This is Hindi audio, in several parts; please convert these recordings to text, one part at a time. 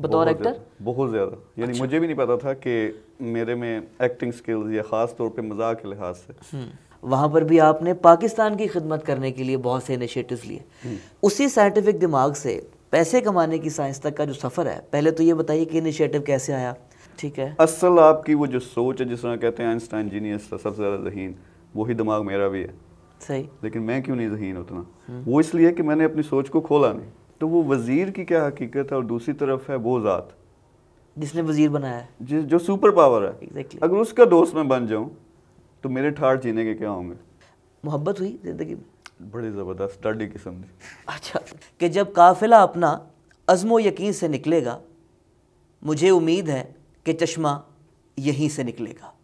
बतौर एक्टर बहुत ज़्यादा यानी अच्छा। मुझे भी नहीं पता था कि मेरे में एक्टिंग स्किल्स या ख़ास तौर पे मजाक के लिहाज से हम्म। वहाँ पर भी आपने पाकिस्तान की खिदमत करने के लिए बहुत से इनिशिएटिव्स लिए हम्म। उसी साइंटिफिक दिमाग से पैसे कमाने की साइंस तक का जो सफ़र है पहले तो ये बताइए कि इनिशिएटिव कैसे आया ठीक है असल आपकी वो जो सोच है जिस तरह कहते हैं आइंस्टाइन जीनियस था सबसे ज़्यादा जहीन वही दिमाग मेरा भी है सही लेकिन मैं क्यों नहीं जहीन उतना हम्म। वो इसलिए कि मैंने अपनी सोच को खोला नहीं तो वो वजीर की क्या हकीकत है और दूसरी तरफ है वो ज़ात जिसने वजीर बनाया है जिस जो सुपर पावर है exactly. अगर उसका दोस्त मैं बन जाऊँ तो मेरे ठाट जीने के क्या होंगे मोहब्बत हुई ज़िंदगी में बड़ी ज़बरदस्त डी किस्म की अच्छा कि जब काफिला अपना अजमो यकीन से निकलेगा मुझे उम्मीद है कि चश्मा यहीं से निकलेगा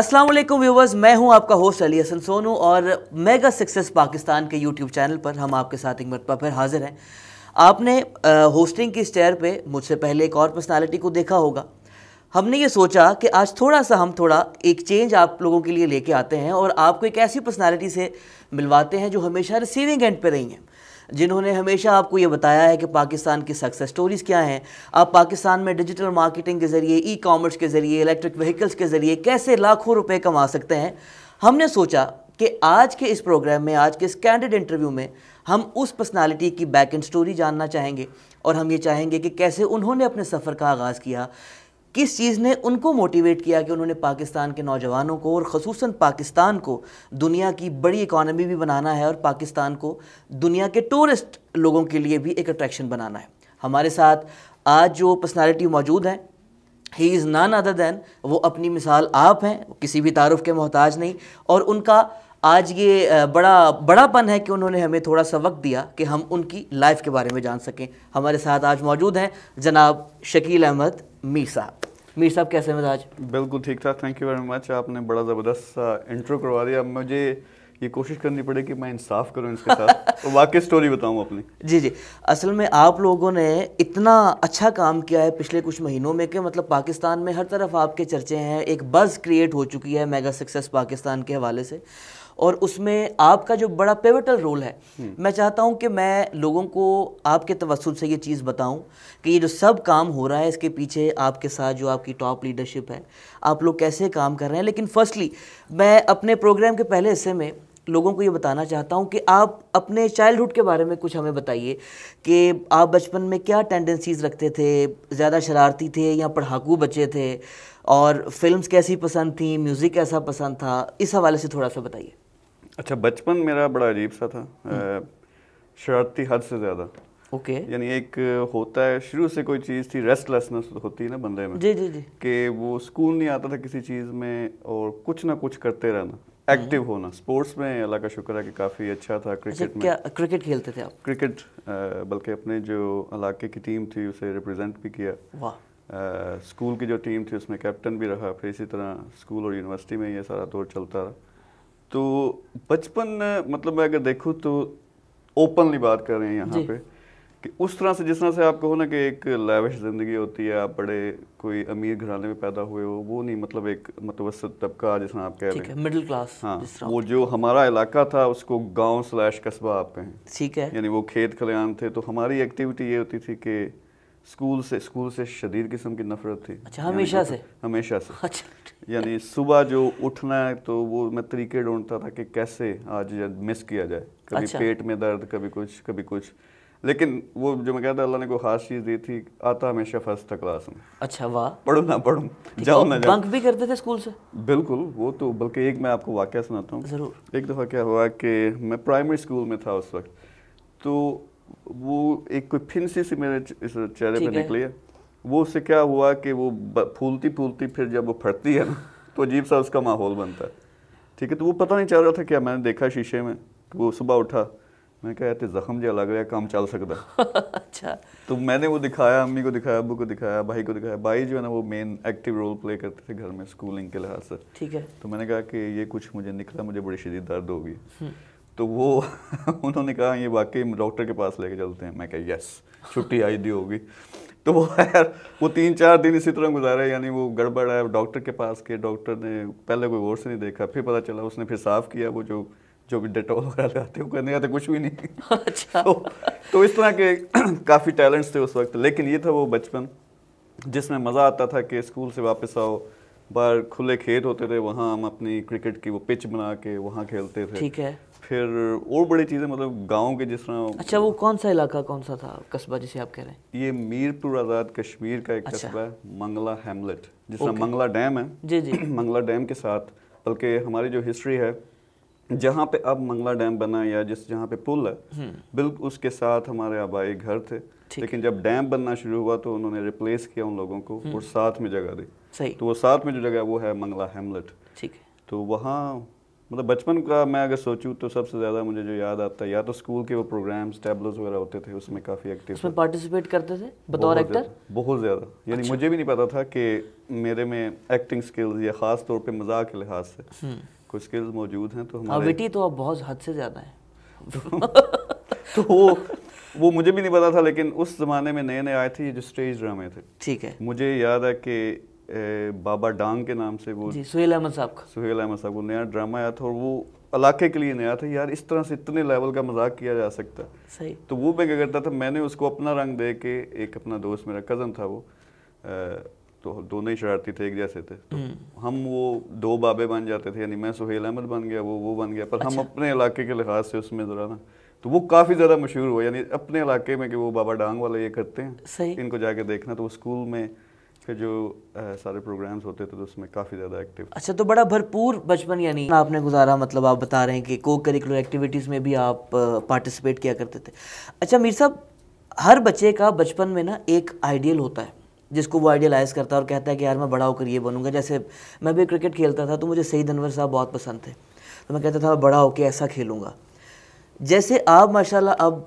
अस्सलाम वालेकुम व्यूवर्स मैं हूं आपका होस्ट अली हसन सोनू और मेगा सक्सेस पाकिस्तान के यूट्यूब चैनल पर हम आपके साथ एक मरतबा फिर हाजिर हैं आपने होस्टिंग की स्टेयर पे मुझसे पहले एक और पर्सनालिटी को देखा होगा हमने ये सोचा कि आज थोड़ा सा हम थोड़ा एक चेंज आप लोगों के लिए लेके आते हैं और आपको एक ऐसी पर्सनालिटी से मिलवाते हैं जो हमेशा रिसीविंग एंड पे रही हैं जिन्होंने हमेशा आपको ये बताया है कि पाकिस्तान की सक्सेस स्टोरीज़ क्या हैं आप पाकिस्तान में डिजिटल मार्केटिंग के ज़रिए ई कॉमर्स के ज़रिए इलेक्ट्रिक व्हीकल्स के ज़रिए कैसे लाखों रुपये कमा सकते हैं हमने सोचा कि आज के इस प्रोग्राम में आज के इस कैंडिड इंटरव्यू में हम उस पर्सनालिटी की बैक एंड स्टोरी जानना चाहेंगे और हम ये चाहेंगे कि कैसे उन्होंने अपने सफ़र का आगाज़ किया किस चीज़ ने उनको मोटिवेट किया कि उन्होंने पाकिस्तान के नौजवानों को और खसूस पाकिस्तान को दुनिया की बड़ी इकानमी भी बनाना है और पाकिस्तान को दुनिया के टूरिस्ट लोगों के लिए भी एक अट्रैक्शन बनाना है हमारे साथ आज जो पर्सनालिटी मौजूद हैं he is none other than वो अपनी मिसाल आप हैं किसी भी तारफ़ के मोहताज नहीं और उनका आज ये बड़ा बड़ापन है कि उन्होंने हमें थोड़ा सा वक्त दिया कि हम उनकी लाइफ के बारे में जान सकें हमारे साथ आज मौजूद हैं जनाब शकील अहमद मीर साहब मीर साहब कैसे हैं आज बिल्कुल ठीक ठाक थैंक यू वेरी मच आपने बड़ा ज़बरदस्त इंट्रो करवा दिया मुझे ये कोशिश करनी पड़ेगी कि मैं इंसाफ करूं इसके साथ तो वाकई स्टोरी बताऊं अपनी जी जी असल में आप लोगों ने इतना अच्छा काम किया है पिछले कुछ महीनों में कि मतलब पाकिस्तान में हर तरफ आपके चर्चे हैं एक बज़ क्रिएट हो चुकी है मेगा सक्सेस पाकिस्तान के हवाले से और उसमें आपका जो बड़ा पेविटल रोल है हम्म। मैं चाहता हूँ कि मैं लोगों को आपके तवसुल से ये चीज़ बताऊँ कि ये जो सब काम हो रहा है इसके पीछे आपके साथ जो आपकी टॉप लीडरशिप है आप लोग कैसे काम कर रहे हैं लेकिन फर्स्टली मैं अपने प्रोग्राम के पहले हिस्से में लोगों को ये बताना चाहता हूँ कि आप अपने चाइल्डहुड के बारे में कुछ हमें बताइए कि आप बचपन में क्या टेंडेंसीज़ रखते थे ज़्यादा शरारती थे या पढ़ाकू बच्चे थे और फिल्म्स कैसी पसंद थी म्यूज़िक कैसा पसंद था इस हवाले से थोड़ा सा बताइए अच्छा बचपन मेरा बड़ा अजीब सा था हम्म। शरारती हद से ज़्यादा ओके okay. यानी एक होता है शुरू से कोई चीज़ थी रेस्टलेसनेस होती है ना बंदे में जी जी जी कि वो स्कूल नहीं आता था किसी चीज़ में और कुछ ना कुछ करते रहना एक्टिव हम्म। होना स्पोर्ट्स में अल्लाह का शुक्र है कि काफ़ी अच्छा था क्रिकेट अच्छा, में क्या क्रिकेट खेलते थे आप क्रिकेट बल्कि अपने जो इलाके की टीम थी उसे रिप्रेजेंट भी किया वाह स्कूल की जो टीम थी उसमें कैप्टन भी रहा फिर इसी तरह स्कूल और यूनिवर्सिटी में ये सारा दौर चलता रहा तो बचपन मतलब मैं अगर देखूँ तो ओपनली बात कर रहे हैं यहाँ पे कि उस तरह से जिस तरह से आप कहो ना कि एक लैविश ज़िंदगी होती है आप बड़े कोई अमीर घराने में पैदा हुए हो वो नहीं मतलब एक मतवसत तबका जिस तरह आप कह रहे हैं मिडिल क्लास हाँ वो जो हमारा इलाका था उसको गांव स्लैश कस्बा आप कहें ठीक है यानी वो खेत खलियान थे तो हमारी एक्टिविटी ये होती थी कि स्कूल से स्कूल से शदीद किस्म की नफरत थी अच्छा हमेशा से हमेशा से अच्छा यानी सुबह जो उठना है तो वो मैं तरीके ढूंढता था कि कैसे आज मिस किया जाए कभी अच्छा। पेट में दर्द कभी कुछ कभी कुछ लेकिन वो जो मैं कहता अल्लाह ने कोई खास चीज़ दी थी आता हमेशा फर्स्ट था क्लास में अच्छा वाह पढ़ू ना पढ़ू जाओ ना जाओ बंक भी करते थे स्कूल से बिल्कुल वो तो बल्कि एक मैं आपको वाक्य सुनाता हूँ ज़रूर एक दफ़ा क्या हुआ कि मैं प्राइमरी स्कूल में था उस वक्त तो वो एक कोई फिन सी सी मेरे चेहरे पे निकली है वो उससे क्या हुआ कि वो फूलती फूलती फिर जब वो फटती है ना तो अजीब सा उसका माहौल बनता है ठीक है तो वो पता नहीं चल रहा था क्या मैंने देखा शीशे में वो सुबह उठा मैंने कहा तो जख्म जो लग रहा है काम चल सकता अच्छा तो मैंने वो दिखाया अम्मी को दिखाया अबू को दिखाया भाई को दिखाया भाई जो है ना वो मेन एक्टिव रोल प्ले करते थे घर में स्कूलिंग के लिहाज से ठीक है तो मैंने कहा कि ये कुछ मुझे निकला मुझे बड़ी शदीद दर्द होगी तो वो उन्होंने कहा ये वाकई डॉक्टर के पास लेके चलते हैं मैं कह यस छुट्टी आई दी होगी तो वो खैर वो तीन चार दिन इसी तरह गुजारे यानी वो गड़बड़ है डॉक्टर के पास के डॉक्टर ने पहले कोई और से नहीं देखा फिर पता चला उसने फिर साफ़ किया वो जो जो भी डेटोल वगैरह लगाते हैं वो करने का कुछ भी नहीं अच्छा तो, तो इस तरह के काफ़ी टैलेंट्स थे उस वक्त लेकिन ये था वो बचपन जिसमें मज़ा आता था कि स्कूल से वापस आओ बाहर खुले खेत होते थे वहाँ हम अपनी क्रिकेट की वो पिच बना के वहाँ खेलते थे ठीक है फिर और बड़ी चीज़ें मतलब गाँव के जिस तरह अच्छा वो कौन सा इलाका कौन सा था कस्बा जिसे आप कह रहे हैं ये मीरपुर आज़ाद कश्मीर का एक अच्छा। कस्बा है मंगला हेमलेट जिस तरह मंगला डैम है जी जी मंगला डैम के साथ बल्कि हमारी जो हिस्ट्री है जहाँ पे अब मंगला डैम बना या जिस जहाँ पे पुल है हम्म। बिल्कुल उसके साथ हमारे आबाई घर थे लेकिन जब डैम बनना शुरू हुआ तो उन्होंने रिप्लेस किया उन लोगों को हम्म। और साथ में जगह दी सही तो वो साथ में जो जगह है वो है मंगला हेमलेट ठीक है तो वहाँ मतलब बचपन का मैं अगर सोचूं तो सबसे ज़्यादा मुझे जो याद आता है या तो स्कूल के वो प्रोग्राम्स टैबलोज वगैरह होते थे उसमें काफ़ी एक्टिव उसमें पार्टिसिपेट करते थे बतौर एक्टर बहुत ज़्यादा अच्छा। यानी मुझे भी नहीं पता था कि मेरे में एक्टिंग स्किल्स या ख़ास तौर पर मजाक के लिहाज से हम्म। कुछ स्किल्स मौजूद हैं तो हाँ, हमारे बेटी तो अब बहुत हद से ज़्यादा है तो वो वो मुझे भी नहीं पता था लेकिन उस ज़माने में नए नए आए थे ये जो स्टेज ड्रामे थे ठीक है मुझे याद है कि बाबा डांग के नाम से वो सुहेल अहमद साहब का सुहेल अहमद साहब को नया ड्रामा आया था और वो इलाके के लिए नया था यार इस तरह से इतने लेवल का मजाक किया जा सकता सही तो वो मैं क्या करता था मैंने उसको अपना रंग दे के एक अपना दोस्त मेरा कज़न था वो तो दोनों ही शरारती थे एक जैसे थे तो हम्म। हम वो दो बाबे बन जाते थे यानी मैं सुहेल अहमद बन गया वो वो बन गया पर अच्छा। हम अपने इलाके के लिहाज से उसमें ज़रा ना तो वो काफ़ी ज़्यादा मशहूर हुआ यानी अपने इलाके में कि वो बाबा डांग वाले ये करते हैं इनको जाके देखना तो वो स्कूल में के जो आ, सारे प्रोग्राम्स होते थे तो उसमें काफ़ी ज़्यादा एक्टिव अच्छा तो बड़ा भरपूर बचपन यानी आपने गुजारा मतलब आप बता रहे हैं कि को करिकुलर एक्टिविटीज़ में भी आप पार्टिसिपेट किया करते थे अच्छा मीर साहब हर बच्चे का बचपन में ना एक आइडियल होता है जिसको वो आइडियलाइज़ करता है और कहता है कि यार मैं बड़ा होकर ये बनूंगा जैसे मैं भी क्रिकेट खेलता था तो मुझे सईद अनवर साहब बहुत पसंद थे तो मैं कहता था मैं बड़ा होकर ऐसा खेलूँगा जैसे आप माशाल्लाह अब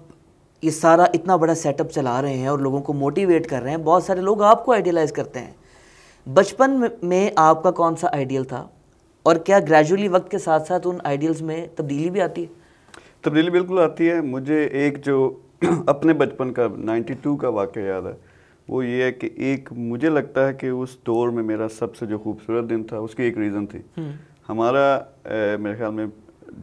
ये सारा इतना बड़ा सेटअप चला रहे हैं और लोगों को मोटिवेट कर रहे हैं बहुत सारे लोग आपको आइडियलाइज़ करते हैं बचपन में आपका कौन सा आइडियल था और क्या ग्रेजुअली वक्त के साथ साथ उन आइडियल्स में तब्दीली भी आती है तब्दीली बिल्कुल आती है मुझे एक जो अपने बचपन का 92 का वाक़ याद है वो ये है कि एक मुझे लगता है कि उस दौर में मेरा सबसे जो खूबसूरत दिन था उसकी एक रीज़न थी हम्म। हमारा ए, मेरे ख्याल में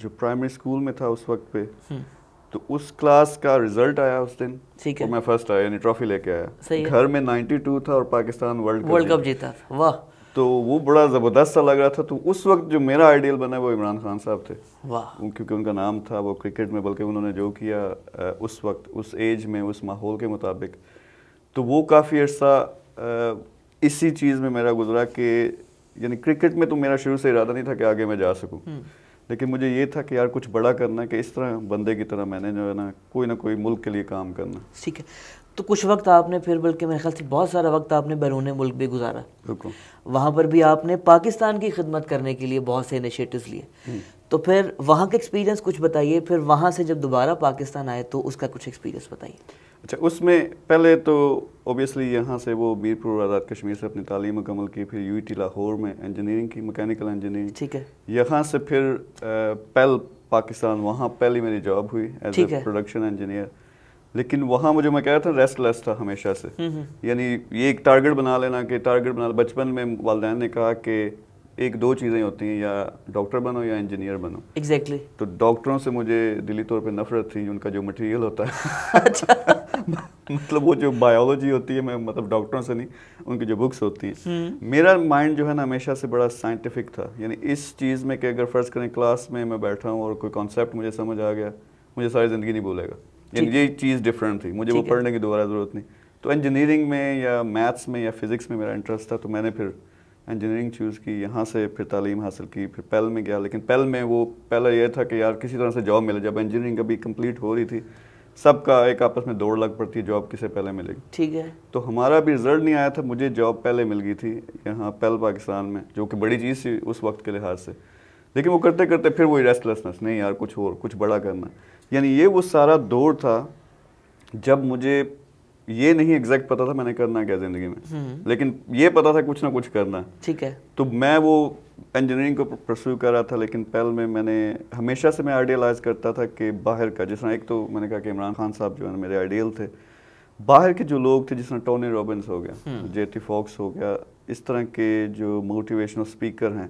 जो प्राइमरी स्कूल में था उस वक्त पे हम्म। तो उस क्लास का रिजल्ट आया उस दिन ठीक है मैं फर्स्ट आया यानी ट्रॉफी लेके आया सही घर में 92 था और पाकिस्तान वर्ल्ड वर्ल्ड कप जीता था वाह तो वो बड़ा ज़बरदस्त सा लग रहा था तो उस वक्त जो मेरा आइडियल बना वो इमरान खान साहब थे वाह क्योंकि उनका नाम था वो क्रिकेट में बल्कि उन्होंने जो किया उस वक्त उस एज में उस माहौल के मुताबिक तो वो काफ़ी अर्सा इसी चीज़ में मेरा गुजरा कि यानी क्रिकेट में तो मेरा शुरू से इरादा नहीं था कि आगे मैं जा सकूँ हम्म। लेकिन मुझे ये था कि यार कुछ बड़ा करना है कि इस तरह बंदे की तरह मैंने जो है ना कोई ना कोई मुल्क के लिए काम करना ठीक है तो कुछ वक्त आपने फिर बल्कि मेरे ख्याल से बहुत सारा वक्त आपने बैरून मुल्क भी गुजारा वहाँ पर भी आपने पाकिस्तान की खिदमत करने के लिए बहुत से इनिशियटिव लिए हम्म। तो फिर वहाँ का एक्सपीरियंस कुछ बताइए फिर वहाँ से जब दोबारा पाकिस्तान आए तो उसका कुछ एक्सपीरियंस बताइए अच्छा उसमें पहले तो ओबियसली यहाँ से वो मीरपुर आज़ाद कश्मीर से अपनी तालीम मुकमल की फिर यू टी e लाहौर में इंजीनियरिंग की मकैनिकल इंजीनियरिंग ठीक है यहाँ से फिर पहल पाकिस्तान वहाँ पहली मेरी जॉब हुई एज ए प्रोडक्शन इंजीनियर लेकिन वहाँ मुझे मैं कह रहा था रेस्टलेस था हमेशा से हम्म, हम्म। यानी ये एक टारगेट बना लेना कि टारगेट बना बचपन में वालदे ने कहा कि एक दो चीज़ें होती हैं या डॉक्टर बनो या इंजीनियर बनो एग्जैक्टली exactly. तो डॉक्टरों से मुझे दिली तौर पे नफरत थी उनका जो मटेरियल होता है अच्छा मतलब वो जो बायोलॉजी होती है मैं मतलब डॉक्टरों से नहीं उनकी जो बुक्स होती हैं हम्म। मेरा माइंड जो है ना हमेशा से बड़ा साइंटिफिक था यानी इस चीज़ में कि अगर फ़र्ज़ करें क्लास में मैं बैठा हूँ और कोई कॉन्सेप्ट मुझे समझ आ गया मुझे सारी ज़िंदगी नहीं भूलेगा यानी ये चीज़ डिफरेंट थी मुझे वो पढ़ने की दोबारा ज़रूरत नहीं तो इंजीनियरिंग में या मैथ्स में या फिज़िक्स में मेरा इंटरेस्ट था तो मैंने फिर इंजीनियरिंग चूज़ की यहाँ से फिर तालीम हासिल की फिर पेल में गया लेकिन पेल में वो पहला ये था कि यार किसी तरह से जॉब मिले जब इंजीनियरिंग अभी कंप्लीट हो रही थी सबका एक आपस में दौड़ लग पड़ती है जॉब किसे पहले मिलेगी ठीक है तो हमारा भी रिजल्ट नहीं आया था मुझे जॉब पहले मिल गई थी यहाँ पहल पाकिस्तान में जो कि बड़ी चीज़ थी उस वक्त के लिहाज से लेकिन वो करते करते फिर वही रेस्टलेसनेस नहीं यार कुछ और कुछ बड़ा करना यानी ये वो सारा दौर था जब मुझे ये नहीं एग्जैक्ट पता था मैंने करना क्या जिंदगी में हम्म। लेकिन ये पता था कुछ ना कुछ करना ठीक है तो मैं वो इंजीनियरिंग को प्रस्यू कर रहा था लेकिन पहल में मैंने हमेशा से मैं आइडियलाइज करता था कि बाहर का जिस तरह एक तो मैंने कहा कि इमरान खान साहब जो है मेरे आइडियल थे बाहर के जो लोग थे जिस तरह टोनी रॉबिन्स हो गया जेटी हम्म। फॉक्स हो गया इस तरह के जो मोटिवेशनल स्पीकर हैं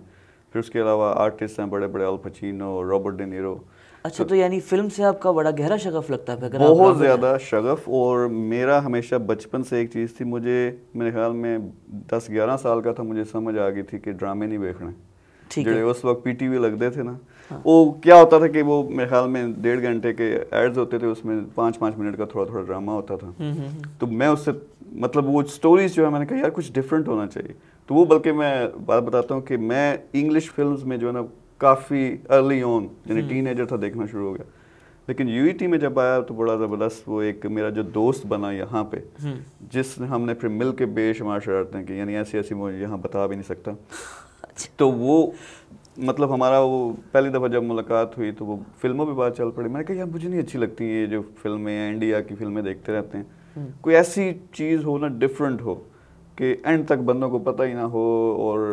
फिर उसके अलावा आर्टिस्ट हैं बड़े बड़े अल पचीनो रॉबर्ट डेनीरो अच्छा तो यानी फिल्म से आपका बड़ा गहरा शगफ लगता है बहुत ज़्यादा शगफ और मेरा हमेशा बचपन से एक चीज़ थी मुझे मेरे ख्याल में दस ग्यारह साल का था मुझे समझ आ गई थी कि ड्रामे नहीं देखने जो उस वक्त पीटीवी वी लगते थे ना हाँ। वो क्या होता था कि वो मेरे ख्याल में डेढ़ घंटे के एड्स होते थे उसमें पांच पांच मिनट का थोड़ा थोड़ा ड्रामा होता था हम्म, हम्म, हम्म। तो मैं उससे मतलब वो स्टोरीज जो है मैंने कहा यार कुछ डिफरेंट होना चाहिए तो वो बल्कि मैं बात बताता हूँ कि मैं इंग्लिश फिल्म में जो है ना काफ़ी अर्ली ऑन यानी टीन हम्म। था देखना शुरू हो गया लेकिन यूईटी e में जब आया तो बड़ा ज़बरदस्त वो एक मेरा जो दोस्त बना यहाँ पे हम्म। जिस हमने फिर मिल के बेशुमार शरारतें की यानी ऐसी ऐसी मुझे यहाँ बता भी नहीं सकता अच्छा। तो वो मतलब हमारा वो पहली दफ़ा जब मुलाकात हुई तो वो फिल्मों पर बात चल पड़ी मैंने कहा यार मुझे नहीं अच्छी लगती ये जो फिल्में इंडिया की फिल्में देखते रहते हैं हम्म। कोई ऐसी चीज़ हो ना डिफरेंट हो कि एंड तक बंदों को पता ही ना हो और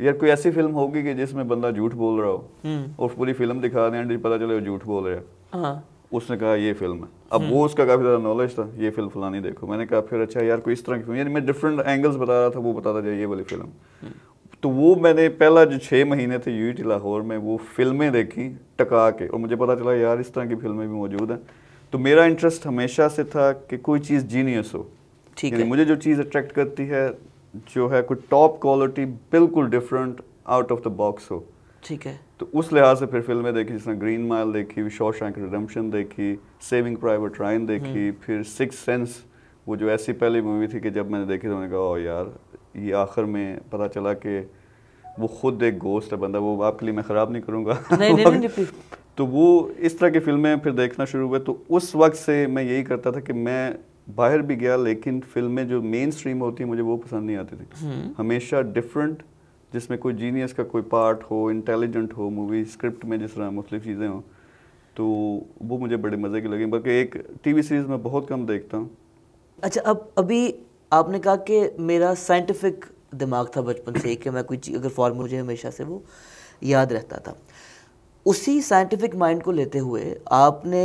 यार कोई ऐसी फिल्म होगी कि जिसमें बंदा झूठ बोल रहा हो हम्म। और पूरी फिल्म दिखा दें पता चले वो झूठ बोल रहा है हाँ। उसने कहा ये फिल्म है अब हम्म। वो उसका काफ़ी ज़्यादा नॉलेज था ये फिल्म फलानी देखो मैंने कहा फिर अच्छा यार कोई इस तरह की फिल्म यानी मैं डिफरेंट एंगल्स बता रहा था वो बताता जाए ये वाली फिल्म हम्म। तो वो मैंने पहला जो छः महीने थे यू टी e लाहौर में वो फिल्में देखी टका के और मुझे पता चला यार इस तरह की फिल्में भी मौजूद हैं तो मेरा इंटरेस्ट हमेशा से था कि कोई चीज़ जीनियस हो ठीक है मुझे जो चीज़ अट्रैक्ट करती है जो है कुछ टॉप क्वालिटी बिल्कुल different out of the box हो ठीक है तो उस लिहाज से फिर फिल्में देखी जिसने ग्रीन माइल देखी शॉशैंक रिडम्पशन देखी सेविंग प्राइवेट राइन देखी हम्म। फिर सिक्स सेंस वो जो ऐसी पहली मूवी थी कि जब मैंने देखी तो मैंने कहा ओ यार ये आखिर में पता चला कि वो खुद एक गोस्ट है बंदा वो आपके लिए मैं ख़राब नहीं करूँगा नहीं, नहीं, नहीं, तो वो इस तरह की फिल्में फिर देखना शुरू हुए तो उस वक्त से मैं यही करता था कि मैं बाहर भी गया लेकिन फिल्में जो मेन स्ट्रीम होती हैं मुझे वो पसंद नहीं आती थी हम्म। हमेशा डिफरेंट जिसमें कोई जीनियस का कोई पार्ट हो इंटेलिजेंट हो मूवी स्क्रिप्ट में जिस तरह मुख्तु चीज़ें हों तो वो मुझे बड़े मज़े की लगी बल्कि एक वी सीरीज़ में बहुत कम देखता हूँ अच्छा अब अभी आपने कहा कि मेरा साइंटिफिक दिमाग था बचपन से कि मैं कोई अगर फॉर्म मुझे हमेशा से वो याद रहता था उसी साइंटिफिक माइंड को लेते हुए आपने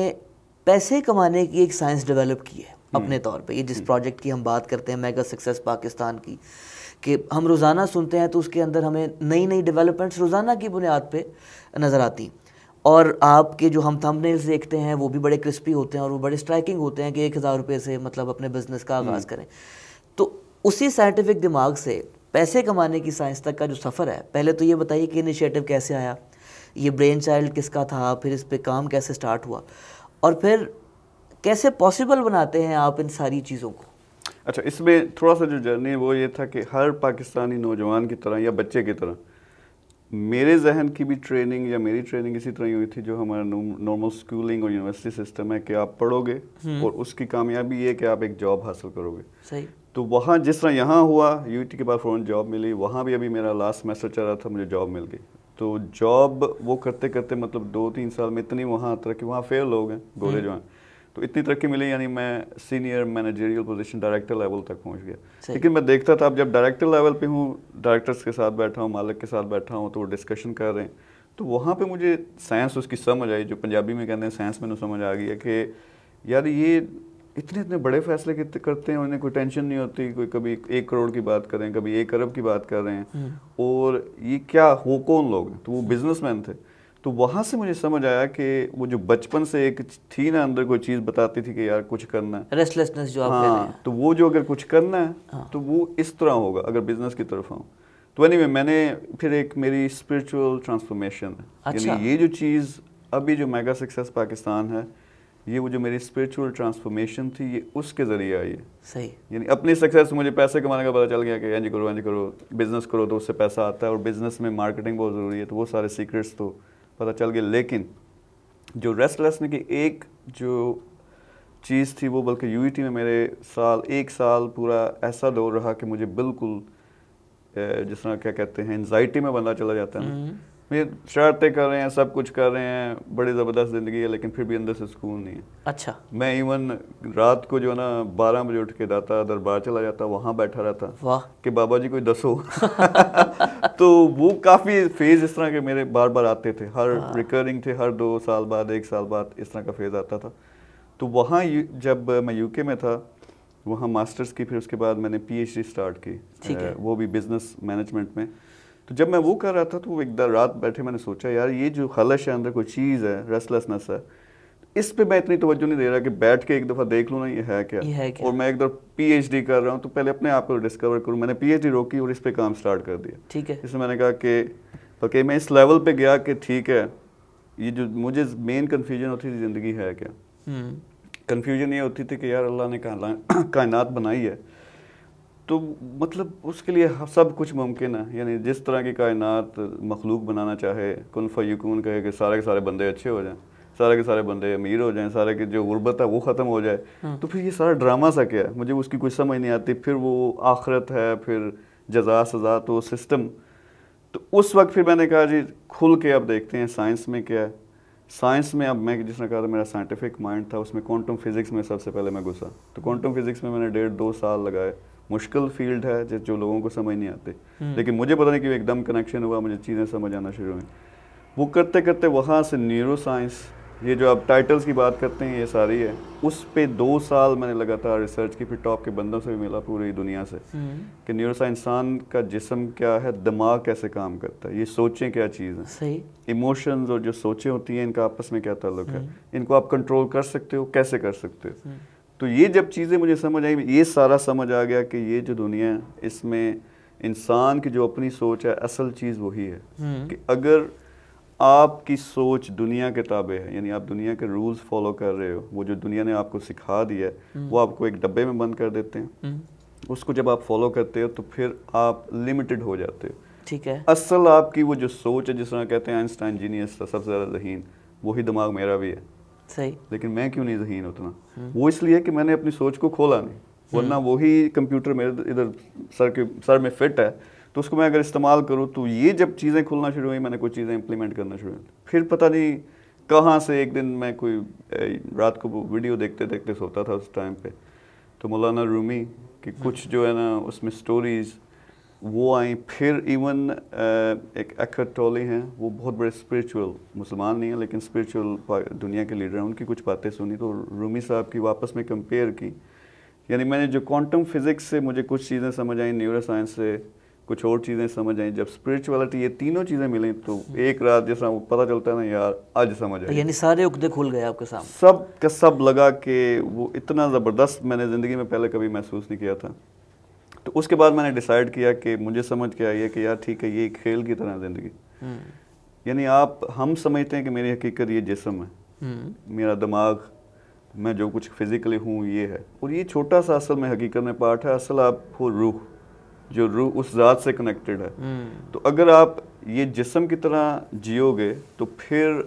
पैसे कमाने की एक साइंस डेवलप की है अपने हम्म। तौर पे ये जिस हम्म। प्रोजेक्ट की हम बात करते हैं मेगा सक्सेस पाकिस्तान की कि हम रोज़ाना सुनते हैं तो उसके अंदर हमें नई नई डेवलपमेंट्स रोज़ाना की बुनियाद पे नज़र आती और आपके जो हम थंबनेल्स देखते हैं वो भी बड़े क्रिस्पी होते हैं और वो बड़े स्ट्राइकिंग होते हैं कि एक हज़ार रुपये से मतलब अपने बिज़नेस का आगाज़ हम्म। करें तो उसी साइंटिफिक दिमाग से पैसे कमाने की साइंस तक का जो सफ़र है पहले तो ये बताइए कि इनिशिएटिव कैसे आया ये ब्रेन चाइल्ड किसका था फिर इस पर काम कैसे स्टार्ट हुआ और फिर कैसे पॉसिबल बनाते हैं आप इन सारी चीज़ों को अच्छा इसमें थोड़ा सा जो जर्नी है वो ये था कि हर पाकिस्तानी नौजवान की तरह या बच्चे की तरह मेरे जहन की भी ट्रेनिंग या मेरी ट्रेनिंग इसी तरह ही हुई थी जो हमारा नॉर्मल स्कूलिंग और यूनिवर्सिटी सिस्टम है कि आप पढ़ोगे हम्म। और उसकी कामयाबी ये कि आप एक जॉब हासिल करोगे सही तो वहाँ जिस तरह यहाँ हुआ यू के बाद फ़ौर जॉब मिली वहाँ भी अभी मेरा लास्ट सेमेस्टर चल रहा था मुझे जॉब मिल गई तो जॉब वो करते करते मतलब दो तीन साल में इतनी वहाँ तरह कि वहाँ फेल लोग हैं गोरे जो हैं तो इतनी तरक्की मिली यानी मैं senior managerial position director level तक पहुंच गया लेकिन मैं देखता था अब जब डायरेक्टर लेवल पे हूँ डायरेक्टर्स के साथ बैठा हूँ मालिक के साथ बैठा हूँ तो वो डिस्कशन कर रहे हैं तो वहाँ पे मुझे साइंस उसकी समझ आई जो पंजाबी में कहते हैं साइंस मैंने समझ आ गई है कि यार ये इतने इतने बड़े फैसले करते हैं उन्हें कोई टेंशन नहीं होती कोई कभी एक करोड़ की बात कर रहे हैं कभी एक अरब की बात कर रहे हैं हम्म। और ये क्या हो कौन लोग हैं तो वो बिजनेसमैन थे तो वहाँ से मुझे समझ आया कि वो जो बचपन से एक थी ना अंदर कोई चीज़ बताती थी कि यार कुछ करना है रेस्टलेसनेस जो आप हाँ, तो वो जो अगर कुछ करना है हाँ. तो वो इस तरह होगा अगर बिजनेस की तरफ आऊँ तो एनी anyway, मैंने फिर एक मेरी स्पिरिचुअल ट्रांसफॉर्मेशन है अच्छा। यानी ये जो चीज़ अभी जो मेगा सक्सेस पाकिस्तान है ये वो जो मेरी स्पिरिचुअल ट्रांसफॉर्मेशन थी ये उसके ज़रिए आई है सही यानी अपनी सक्सेस मुझे पैसे कमाने का पता चल गया कि एंजी हाँ करो एंजी हाँ करो बिज़नेस करो तो उससे पैसा आता है और बिज़नेस में मार्केटिंग बहुत ज़रूरी है तो वो सारे सीक्रेट्स तो पता चल गया लेकिन जो रेस्टलेसनेस की एक जो चीज़ थी वो बल्कि यू e में मेरे साल एक साल पूरा ऐसा दौर रहा कि मुझे बिल्कुल जिस तरह क्या कहते हैं एनजाइटी में बंदा चला जाता है हम्म। ये शरारतें कर रहे हैं सब कुछ कर रहे हैं बड़ी ज़बरदस्त ज़िंदगी है लेकिन फिर भी अंदर से सुकून नहीं है अच्छा मैं इवन रात को जो है ना बारह बजे उठ के जाता दरबार चला जाता वहाँ बैठा रहता वाह कि बाबा जी कोई दसो तो वो काफ़ी फेज़ इस तरह के मेरे बार बार आते थे हर रिकरिंग हाँ। थे हर दो साल बाद एक साल बाद इस तरह का फेज़ आता था तो वहाँ जब मैं यूके में था वहाँ मास्टर्स की फिर उसके बाद मैंने पीएचडी स्टार्ट की वो भी बिजनेस मैनेजमेंट में तो जब मैं वो कर रहा था तो एक रात बैठे मैंने सोचा यार ये जो खलश है अंदर कोई चीज़ है रेस्टलेसनेस है इस पे मैं इतनी तवज्जो नहीं दे रहा कि बैठ के एक दफ़ा देख लूँ ना ये है क्या ये है क्या? और मैं एक दफ़ा पीएचडी कर रहा हूँ तो पहले अपने आप को डिस्कवर करूँ मैंने पीएचडी रोकी और इस पर काम स्टार्ट कर दिया ठीक है इसमें मैंने कहा कि ओके मैं इस लेवल पे गया कि ठीक है ये जो मुझे मेन कन्फ्यूजन होती थी ज़िंदगी है क्या कन्फ्यूजन हम्म। ये होती थी कि यार अल्लाह ने कायनात बनाई है तो मतलब उसके लिए सब कुछ मुमकिन है यानी जिस तरह की कायनात मखलूक बनाना चाहे कन फ़यकून कहे कि सारे के सारे बंदे अच्छे हो जाएं सारे के सारे बंदे अमीर हो जाएं सारे की जो गुर्बत है वो ख़त्म हो जाए हम्म। तो फिर ये सारा ड्रामा सा क्या है मुझे उसकी कुछ समझ नहीं आती फिर वो आखरत है फिर जजा सज़ा तो सिस्टम तो उस वक्त फिर मैंने कहा जी खुल के अब देखते हैं साइंस में क्या है साइंस में अब मैं जिसने कहा था मेरा साइंटिफिक माइंड था उसमें क्वांटम फिज़िक्स में सबसे पहले मैं घुसा तो क्वांटम फिज़िक्स में मैंने डेढ़ दो साल लगाए मुश्किल फील्ड है जो लोगों को समझ नहीं आते हम्म। लेकिन मुझे पता नहीं कि एकदम कनेक्शन हुआ मुझे चीज़ें समझ आना शुरू हुई वो करते करते वहाँ से न्यूरो साइंस ये जो आप टाइटल्स की बात करते हैं ये सारी है उस पर दो साल मैंने लगातार रिसर्च की फिर टॉप के बंदों से भी मिला पूरी दुनिया से हम्म। कि न्यूरो इंसान का जिसम क्या है दिमाग कैसे काम करता है ये सोचें क्या चीज़ है इमोशंस और जो सोचें होती हैं इनका आपस में क्या ताल्लुक है हम्म। इनको आप कंट्रोल कर सकते हो कैसे कर सकते हो तो ये जब चीज़ें मुझे समझ आई ये सारा समझ आ गया कि ये जो दुनिया है इसमें इंसान की जो अपनी सोच है असल चीज़ वही है हम्म। कि अगर आपकी सोच दुनिया के ताबे है यानी आप दुनिया के रूल्स फॉलो कर रहे हो वो जो दुनिया ने आपको सिखा दिया है हम्म। वो आपको एक डब्बे में बंद कर देते हैं हम्म। उसको जब आप फॉलो करते हो तो फिर आप लिमिटेड हो जाते हो ठीक है असल आपकी वो जो सोच है जिस तरह कहते हैं आइंस्टाइन जीनियस था सबसे ज़्यादा जहीन वही दिमाग मेरा भी है सही लेकिन मैं क्यों नहीं जहीन उतना वो इसलिए कि मैंने अपनी सोच को खोला नहीं वरना हम्म। वही कंप्यूटर मेरे इधर सर के सर में फिट है तो उसको मैं अगर इस्तेमाल करूँ तो ये जब चीज़ें खुलना शुरू हुई मैंने कुछ चीज़ें इम्प्लीमेंट करना शुरू हुई फिर पता नहीं कहाँ से एक दिन मैं कोई रात को वीडियो देखते देखते सोता था उस टाइम पे तो मौलाना रूमी कि कुछ जो है ना उसमें स्टोरीज़ वो आई फिर इवन एक अखर टोली हैं वो बहुत बड़े स्पिरिचुअल मुसलमान नहीं हैं लेकिन स्पिरिचुअल दुनिया के लीडर हैं उनकी कुछ बातें सुनी तो रूमी साहब की वापस में कंपेयर की यानी मैंने जो क्वांटम फिज़िक्स से मुझे कुछ चीज़ें समझ आई न्यूरो साइंस से कुछ और चीज़ें समझ आई जब स्पिरिचुअलिटी ये तीनों चीज़ें मिली तो हम्म। एक रात जैसा वो पता चलता है ना यार आज समझ आए यानी सारे उगदे खुल गए आपके सामने सब का सब लगा कि वो इतना ज़बरदस्त मैंने ज़िंदगी में पहले कभी महसूस नहीं किया था तो उसके बाद मैंने डिसाइड किया कि मुझे समझ के आई है कि यार ठीक है ये खेल की तरह ज़िंदगी हम्म। यानी आप हम समझते हैं कि मेरी हकीकत ये जिसम है हम्म। मेरा दिमाग मैं जो कुछ फिज़िकली हूँ ये है और ये छोटा सा असल में हकीकत में पार्ट है असल आप हो रूह जो रूह उस ज़ात से कनेक्टेड है हम्म। तो अगर आप ये जिसम की तरह जियोगे तो फिर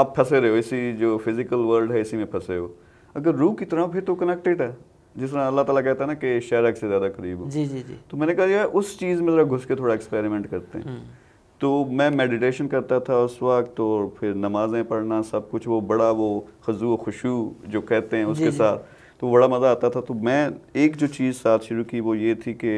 आप फंसे रहे हो इसी जो फिज़िकल वर्ल्ड है इसी में फंसे हो अगर रूह की तरह फिर तो कनेक्टेड है जिसमें अल्लाह तला कहता है ना कि शरक से ज़्यादा करीब हो जी जी जी तो मैंने कहा यार उस चीज़ में ज़रा घुस के थोड़ा एक्सपेरिमेंट करते हैं हम्म। तो मैं मेडिटेशन करता था उस वक्त और फिर नमाज़ें पढ़ना सब कुछ वो बड़ा वो खजू खुशू जो कहते हैं उसके साथ तो बड़ा मज़ा आता था तो मैं एक जो चीज़ साथ शुरू की वो ये थी कि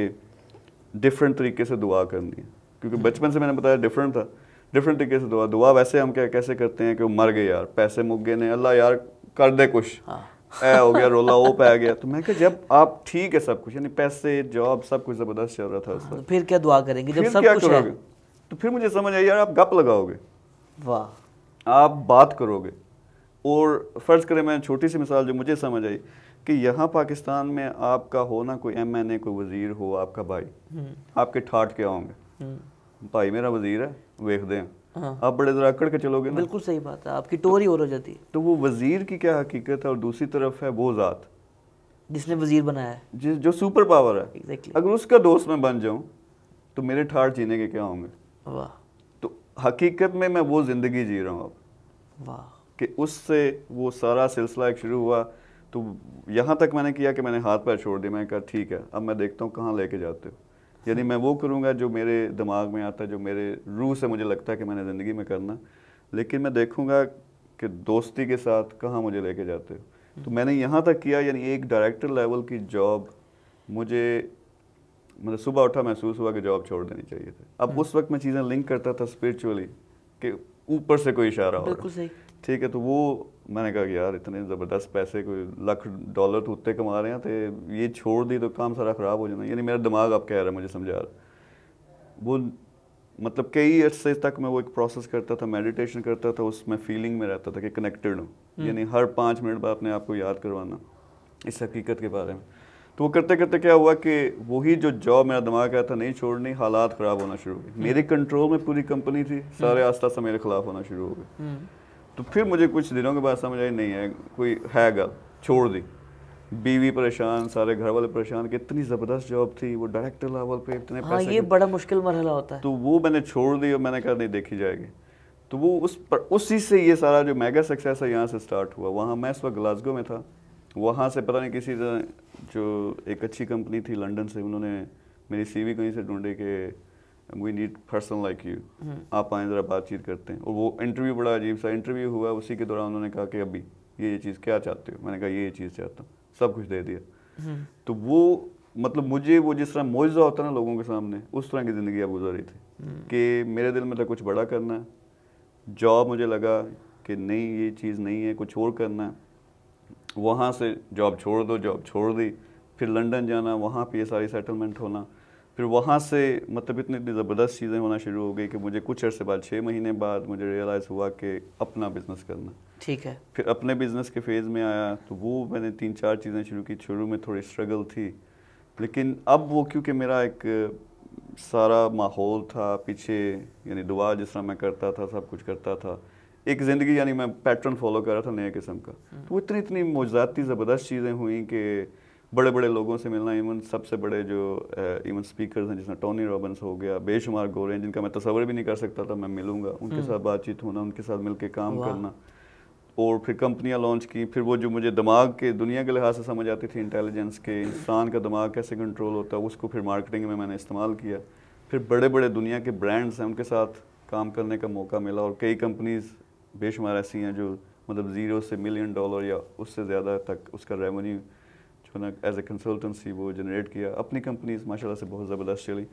डिफरेंट तरीके से दुआ करनी है क्योंकि हम्म। बचपन से मैंने बताया डिफरेंट था डिफरेंट तरीके से दुआ दुआ वैसे हम क्या कैसे करते हैं कि वो मर गए यार पैसे मुक गए ने अल्लाह यार कर दे कुछ हाँ। ऐ हो गया रोला वो आ गया तो मैं कहा जब आप ठीक है सब कुछ यानी पैसे जॉब सब कुछ जबरदस्त चल रहा था उस पर फिर क्या दुआ करेंगे जब सब कुछ है तो फिर मुझे समझ आई यार आप गप लगाओगे वाह आप बात करोगे और फ़र्ज़ करें मैं छोटी सी मिसाल जो मुझे समझ आई कि यहाँ पाकिस्तान में आपका हो ना कोई एम एन ए कोई वज़ीर हो आपका भाई हम्म। आपके ठाट के आओगे हम्म। भाई मेरा वज़ीर है वेख दें हाँ। आप बड़े जरा अकड़ के चलोगे ना बिल्कुल सही बात है आपकी टोर ही तो, और हो जाती है तो वो वजीर की क्या हकीकत है और दूसरी तरफ है वो ज़ात जिसने वजीर बनाया है जिस जो सुपर पावर है exactly. अगर उसका दोस्त मैं बन जाऊं तो मेरे ठाट जीने के क्या होंगे वाह तो हकीकत में मैं वो ज़िंदगी जी रहा हूँ अब वाह कि उससे वो सारा सिलसिला एक शुरू हुआ तो यहाँ तक मैंने किया कि मैंने हाथ पैर छोड़ दिया मैंने कहा ठीक है अब मैं देखता हूँ कहाँ लेके जाते हो यानी मैं वो करूँगा जो मेरे दिमाग में आता है जो मेरे रूह से मुझे लगता है कि मैंने ज़िंदगी में करना लेकिन मैं देखूँगा कि दोस्ती के साथ कहाँ मुझे लेके जाते हो तो मैंने यहाँ तक किया यानी एक डायरेक्टर लेवल की जॉब मुझे मतलब सुबह उठा महसूस हुआ कि जॉब छोड़ देनी चाहिए थी अब हम्म। उस वक्त मैं चीज़ें लिंक करता था स्पिरिचुअली कि ऊपर से कोई इशारा हो बिल्कुल सही ठीक है तो वो मैंने कहा कि यार इतने ज़बरदस्त पैसे कोई लाख डॉलर तो उतने कमा रहे हैं तो ये छोड़ दी तो काम सारा ख़राब हो जाना यानी मेरा दिमाग आप कह रहा है मुझे समझा रहा वो मतलब कई अर्से तक मैं वो एक प्रोसेस करता था मेडिटेशन करता था उसमें फीलिंग में रहता था कि कनेक्टेड हूँ हम्म। यानी हर पाँच मिनट बाद अपने आप को याद करवाना इस हकीकत के बारे में तो वो करते करते क्या हुआ कि वही जो जॉब मेरा दिमाग आया था नहीं छोड़नी हालात ख़राब होना शुरू हो गए हम्म। मेरे कंट्रोल में पूरी कंपनी थी सारे हम्म। आस्था से मेरे खिलाफ होना शुरू हो गए तो फिर मुझे कुछ दिनों के बाद समझ आई नहीं है कोई है गल छोड़ दी बीवी परेशान सारे घर वाले परेशान कि इतनी ज़बरदस्त जॉब थी वो डायरेक्टर लेवल पे इतने हाँ, पैसे ये बड़ा मुश्किल मरहला होता है तो वो मैंने छोड़ दी और मैंने कहा नहीं देखी जाएगी तो वो उस पर उसी से ये सारा जो मेगा सक्सेस है यहाँ से स्टार्ट हुआ वहाँ मैं इस वक्त ग्लासगो में था वहाँ से पता नहीं किसी तरह जो एक अच्छी कंपनी थी लंडन से उन्होंने मेरी सी कहीं से ढूंढे के we need person like you आप आए ज़रा बातचीत करते हैं और वो इंटरव्यू बड़ा अजीब सा इंटरव्यू हुआ उसी के दौरान उन्होंने कहा कि अभी ये ये चीज़ क्या चाहते हो मैंने कहा ये ये चीज़ चाहता हूँ सब कुछ दे दिया hmm. तो वो मतलब मुझे वो जिस तरह मुआवजा होता ना लोगों के सामने उस तरह की ज़िंदगी अब गुजारी रही थी hmm. कि मेरे दिल में था कुछ बड़ा करना है जॉब मुझे लगा कि नहीं ये चीज़ नहीं है कुछ और करना है वहाँ से जॉब छोड़ दो जॉब छोड़ दी फिर लंदन जाना वहाँ पे ये सारी सेटलमेंट होना फिर वहाँ से मतलब इतनी इतनी ज़बरदस्त चीज़ें होना शुरू हो गई कि मुझे कुछ अर्से बाद छः महीने बाद मुझे रियलाइज़ हुआ कि अपना बिज़नेस करना ठीक है फिर अपने बिज़नेस के फेज़ में आया तो वो मैंने तीन चार चीज़ें शुरू की शुरू में थोड़ी स्ट्रगल थी लेकिन अब वो क्योंकि मेरा एक सारा माहौल था पीछे यानी दुआ जिस तरह मैं करता था सब कुछ करता था एक ज़िंदगी यानी मैं पैटर्न फॉलो कर रहा था नए किस्म का हम्म। तो इतनी इतनी मौजाती ज़बरदस्त चीज़ें हुई कि बड़े बड़े लोगों से मिलना इवन सबसे बड़े जो इवन स्पीकर्स हैं जिसमें टोनी रॉबिन्स हो गया बेशुमार गोरे हैं जिनका मैं तस्वर भी नहीं कर सकता था मैं मिलूंगा उनके हम्म। साथ बातचीत होना उनके साथ मिलकर काम करना और फिर कंपनियां लॉन्च की फिर वो जो मुझे दिमाग के दुनिया के लिहाज से समझ आती थी इंटेलिजेंस के इंसान का दिमाग कैसे कंट्रोल होता है उसको फिर मार्केटिंग में मैंने इस्तेमाल किया फिर बड़े बड़े दुनिया के ब्रांड्स हैं उनके साथ काम करने का मौका मिला और कई कंपनीज़ बेशुमार ऐसी हैं जो मतलब ज़ीरो से मिलियन डॉलर या उससे ज़्यादा तक उसका रेवेन्यू मैंने एज ए कंसल्टेंसी वो जनरेट किया अपनी कंपनीज माशाल्लाह से बहुत ज़बरदस्त चली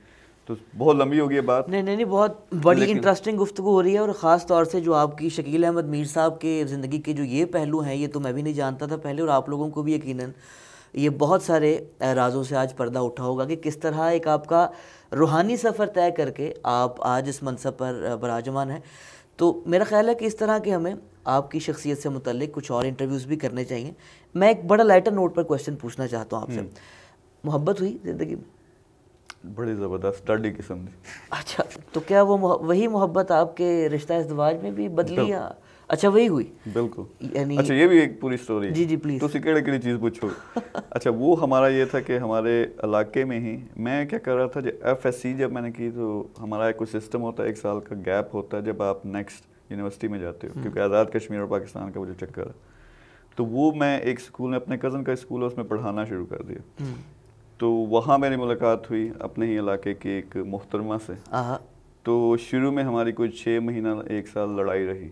तो बहुत लंबी होगी ये बात नहीं नहीं नहीं बहुत बड़ी इंटरेस्टिंग गुफ्तु हो रही है और ख़ास तौर से जो आपकी शकील अहमद मीर साहब के ज़िंदगी के जो ये पहलू हैं ये तो मैं भी नहीं जानता था पहले और आप लोगों को भी यकीन ये बहुत सारे राजों से आज पर्दा उठा होगा कि किस तरह एक आपका रूहानी सफ़र तय करके आप आज इस मनसब पर बराजमान हैं तो मेरा ख्याल है कि इस तरह के हमें आपकी शख्सियत से मुतलिक कुछ और इंटरव्यूज़ भी करने चाहिए मैं एक बड़ा लाइटर नोट पर क्वेश्चन पूछना चाहता हूँ आपसे हम्म। मोहब्बत हुई ज़िंदगी में बड़ी ज़बरदस्त डी किस्म अच्छा तो क्या वो वही मोहब्बत आपके रिश्ता इस में भी बदली या अच्छा वही हुई बिल्कुल यानी अच्छा ये भी एक पूरी स्टोरी जी जी प्लीज तो सिकेड़ अकेड़ी चीज़ पूछो अच्छा वो हमारा ये था कि हमारे इलाके में ही मैं क्या कर रहा था जब एफ जब मैंने की तो हमारा एक सिस्टम होता है एक साल का गैप होता है जब आप नेक्स्ट यूनिवर्सिटी में जाते हो हम्म। क्योंकि आज़ाद कश्मीर और पाकिस्तान का मुझे चक्कर है तो वो मैं एक स्कूल में अपने कज़न का स्कूल है उसमें पढ़ाना शुरू कर दिया हम्म। तो वहाँ मेरी मुलाकात हुई अपने ही इलाके की एक मोहतरमा से तो शुरू में हमारी कुछ छः महीना एक साल लड़ाई रही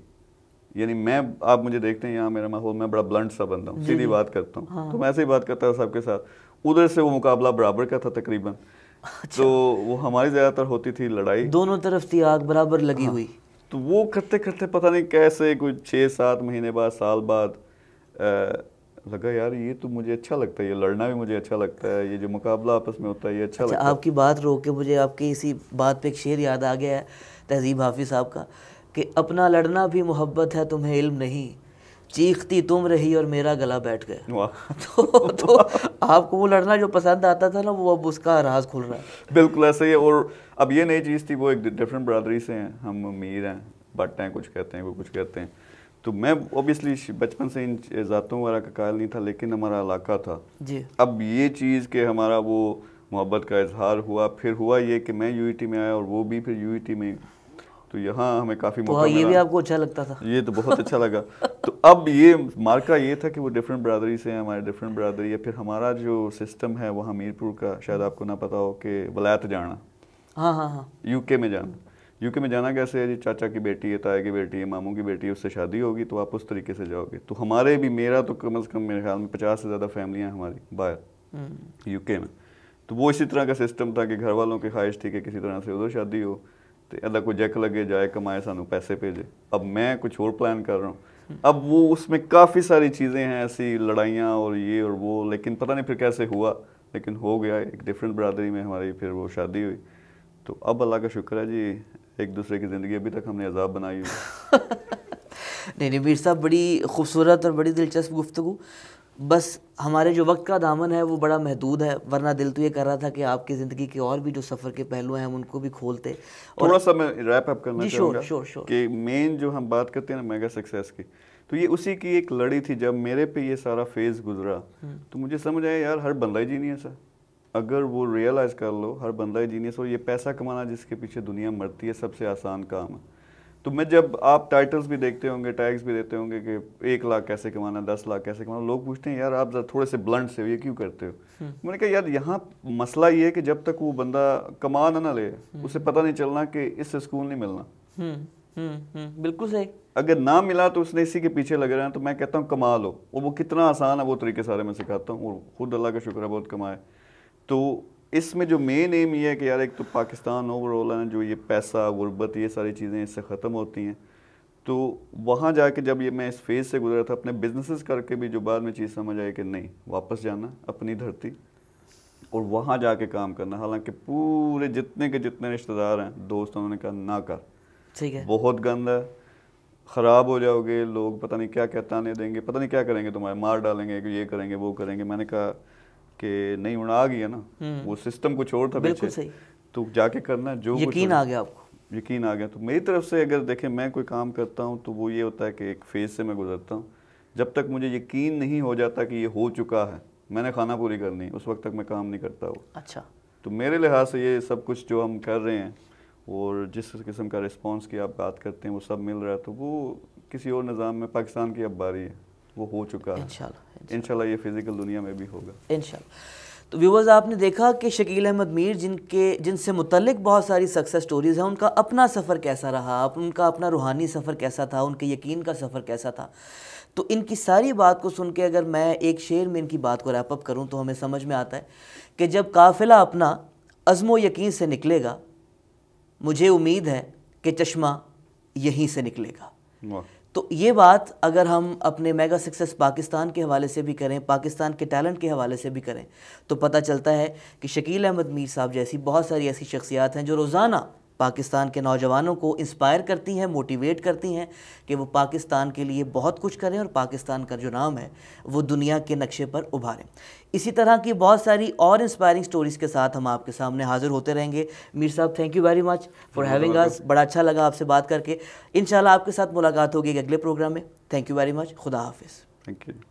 यानी मैं आप मुझे देखते हैं यहाँ मेरा माहौल मैं बड़ा ब्लंट सा बनता हूँ सीधी बात करता हूँ हाँ। तो मैं ऐसे ही बात करता था सबके साथ उधर से वो मुकाबला बराबर का था तकरीबन अच्छा। तो वो हमारी ज़्यादातर होती थी लड़ाई दोनों तरफ थी आग बराबर लगी हाँ। हुई तो वो करते करते पता नहीं कैसे कुछ छः सात महीने बाद साल बाद लगा यार ये तो मुझे अच्छा लगता है ये लड़ना भी मुझे अच्छा लगता है ये जो मुकाबला आपस में होता है ये अच्छा, अच्छा लगता है आपकी बात रोक के मुझे आपकी इसी बात पे एक शेर याद आ गया है तहजीब हाफिज़ साहब का कि अपना लड़ना भी मोहब्बत है तुम्हें इल्म नहीं चीखती तुम रही और मेरा गला बैठ गया तो, तो आपको वो लड़ना जो पसंद आता था ना वो अब उसका राज खुल रहा है बिल्कुल ऐसे ही और अब ये नई चीज़ थी वो एक डिफरेंट बरदरी से हैं हम अमीर हैं बट हैं कुछ कहते हैं वो कुछ कहते हैं तो मैं ओबियसली बचपन से इन ज़ातों वगैरह का कायल नहीं था लेकिन हमारा इलाका था जी अब ये चीज़ के हमारा वो मोहब्बत का इजहार हुआ फिर हुआ ये कि मैं यूईटी e में आया और वो भी फिर यूईटी e में तो यहाँ हमें काफ़ी तो हाँ, मौका ये भी आपको अच्छा लगता था ये तो बहुत अच्छा लगा तो अब ये मार्का ये था कि वो डिफरेंट ब्रादरी से हैं हमारे डिफरेंट ब्रादरी है फिर हमारा जो सिस्टम है वो हमीरपुर का शायद आपको ना पता हो कि वलायत जाना हाँ हाँ हाँ यूके में जाना यूके में जाना कैसे है जी चाचा की बेटी है ताया की बेटी है मामू की बेटी है उससे शादी होगी तो आप उस तरीके से जाओगे तो हमारे भी मेरा तो कम अज़ कम मेरे ख्याल में पचास से ज़्यादा फैमिलियाँ हमारी बाहर यूके हम्म। में तो वो इसी तरह का सिस्टम था कि घर वालों की ख्वाहिश थी कि किसी तरह से उधर शादी हो तो अदा कोई जैक लगे जाए कमाए सू पैसे भेजे अब मैं कुछ और प्लान कर रहा हूँ हम्म। अब वो उसमें काफ़ी सारी चीज़ें हैं ऐसी लड़ाइयाँ और ये और वो लेकिन पता नहीं फिर कैसे हुआ लेकिन हो गया एक डिफरेंट बरदरी में हमारी फिर वो शादी हुई तो अब अल्लाह का शुक्र है जी एक दूसरे की ज़िंदगी अभी तक हमने अजाब बनाई हुई नहीं नहीं मीर साहब बड़ी खूबसूरत और बड़ी दिलचस्प गुफ्तु बस हमारे जो वक्त का दामन है वो बड़ा महदूद है वरना दिल तो ये कर रहा था कि आपकी ज़िंदगी के और भी जो सफ़र के पहलू हैं हम उनको भी खोलते और थोड़ा सा मैं रैप अप करना शोर शोर, शोर, कि मेन जो हम बात करते हैं ना मेगा सक्सेस की तो ये उसी की एक लड़ी थी जब मेरे पे ये सारा फेज़ गुजरा हम्म। तो मुझे समझ आया यार हर बंदा ही जीनियस है अगर वो रियलाइज़ कर लो हर बंदा ही जीनियस और ये पैसा कमाना जिसके पीछे दुनिया मरती है सबसे आसान काम है तो मैं जब आप टाइटल्स भी देखते होंगे टैग्स भी देते होंगे कि एक लाख कैसे कमाना दस लाख कैसे कमाना लोग पूछते हैं यार आप जरा थोड़े से ब्लंट से ये क्यों करते हो हम्म। मैंने कहा यार यहाँ मसला ये है कि जब तक वो बंदा कमा ना ना ले हम्म। उसे पता नहीं चलना कि इससे सुकून नहीं मिलना हम्म, बिल्कुल सही अगर ना मिला तो उसने इसी के पीछे लग रहा है तो मैं कहता हूँ कमा लो वो कितना आसान है वो तरीके सारे मैं सिखाता हूँ खुद अल्लाह का शुक्र है बहुत कमाए तो इसमें जो मेन एम ये है कि यार एक तो पाकिस्तान ओवरऑल है जो ये पैसा गुर्बत ये सारी चीज़ें इससे ख़त्म होती हैं तो वहाँ जाके जब ये मैं इस फेज़ से गुजरा था अपने बिजनेसेस करके भी जो बाद में चीज़ समझ आई कि नहीं वापस जाना अपनी धरती और वहाँ जाके काम करना हालांकि पूरे जितने के जितने रिश्तेदार हैं दोस्त उन्होंने कहा ना कर ठीक है बहुत गंदा है ख़राब हो जाओगे लोग पता नहीं क्या क्या ताने देंगे पता नहीं क्या करेंगे तुम्हारे मार डालेंगे ये करेंगे वो करेंगे मैंने कहा कि नहीं उड़ा आ गया ना हम्म। वो सिस्टम कुछ और था बिल्कुल सही तो जाके करना जो यकीन आ गया आपको यकीन आ गया तो मेरी तरफ से अगर देखें मैं कोई काम करता हूँ तो वो ये होता है कि एक फेज से मैं गुजरता हूँ जब तक मुझे यकीन नहीं हो जाता कि ये हो चुका है मैंने खाना पूरी करनी उस वक्त तक मैं काम नहीं करता हूँ अच्छा तो मेरे लिहाज से ये सब कुछ जो हम कर रहे हैं और जिस किस्म का रिस्पांस की आप बात करते हैं वो सब मिल रहा है तो वो किसी और निज़ाम में पाकिस्तान की अब बारी है वो हो चुका है इनशाला ये फिज़िकल दुनिया में भी होगा इनशाला तो व्यूवर्स आपने देखा कि शकील अहमद मीर जिनके जिनसे मुतलक बहुत सारी सक्सेस स्टोरीज़ हैं उनका अपना सफ़र कैसा रहा उनका अपना रूहानी सफ़र कैसा था उनके यकीन का सफ़र कैसा था तो इनकी सारी बात को सुन के अगर मैं एक शेर में इनकी बात को रैपअप करूँ तो हमें समझ में आता है कि जब काफिला अपना अज़म यकीन से निकलेगा मुझे उम्मीद है कि चश्मा यहीं से निकलेगा तो ये बात अगर हम अपने मेगा सक्सेस पाकिस्तान के हवाले से भी करें पाकिस्तान के टैलेंट के हवाले से भी करें तो पता चलता है कि शकील अहमद मीर साहब जैसी बहुत सारी ऐसी शख्सियात हैं जो रोज़ाना पाकिस्तान के नौजवानों को इंस्पायर करती हैं मोटिवेट करती हैं कि वो पाकिस्तान के लिए बहुत कुछ करें और पाकिस्तान का जो नाम है वो दुनिया के नक्शे पर उभारें इसी तरह की बहुत सारी और इंस्पायरिंग स्टोरीज़ के साथ हम आपके सामने हाजिर होते रहेंगे मीर साहब thank you very much for having us बड़ा अच्छा लगा आपसे बात करके इन आपके साथ मुलाकात होगी अगले प्रोग्राम में थैंक यू वेरी मच खुदा हाफिज़ थैंक यू